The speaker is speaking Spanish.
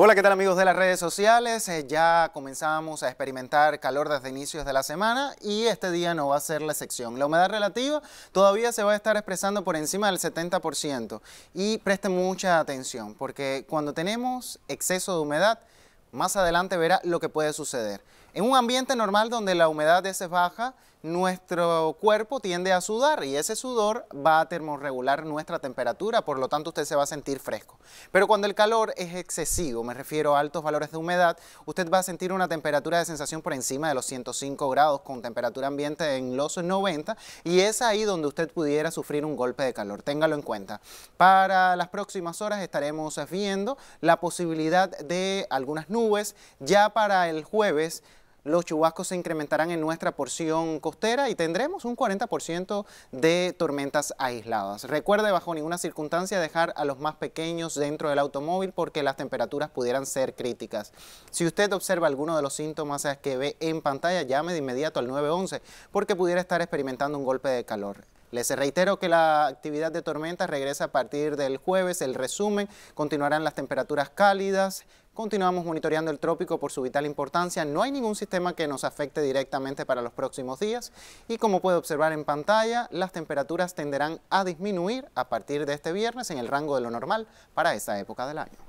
Hola, ¿qué tal amigos de las redes sociales? Eh, ya comenzamos a experimentar calor desde inicios de la semana y este día no va a ser la excepción. La humedad relativa todavía se va a estar expresando por encima del 70% y presten mucha atención porque cuando tenemos exceso de humedad, más adelante verá lo que puede suceder. En un ambiente normal donde la humedad es baja, nuestro cuerpo tiende a sudar y ese sudor va a termorregular nuestra temperatura, por lo tanto usted se va a sentir fresco. Pero cuando el calor es excesivo, me refiero a altos valores de humedad, usted va a sentir una temperatura de sensación por encima de los 105 grados con temperatura ambiente en los 90 y es ahí donde usted pudiera sufrir un golpe de calor, téngalo en cuenta. Para las próximas horas estaremos viendo la posibilidad de algunas nubes, ya para el jueves los chubascos se incrementarán en nuestra porción costera y tendremos un 40% de tormentas aisladas. Recuerde bajo ninguna circunstancia dejar a los más pequeños dentro del automóvil porque las temperaturas pudieran ser críticas. Si usted observa alguno de los síntomas que ve en pantalla, llame de inmediato al 911 porque pudiera estar experimentando un golpe de calor. Les reitero que la actividad de tormentas regresa a partir del jueves. El resumen, continuarán las temperaturas cálidas, Continuamos monitoreando el trópico por su vital importancia. No hay ningún sistema que nos afecte directamente para los próximos días y como puede observar en pantalla, las temperaturas tenderán a disminuir a partir de este viernes en el rango de lo normal para esta época del año.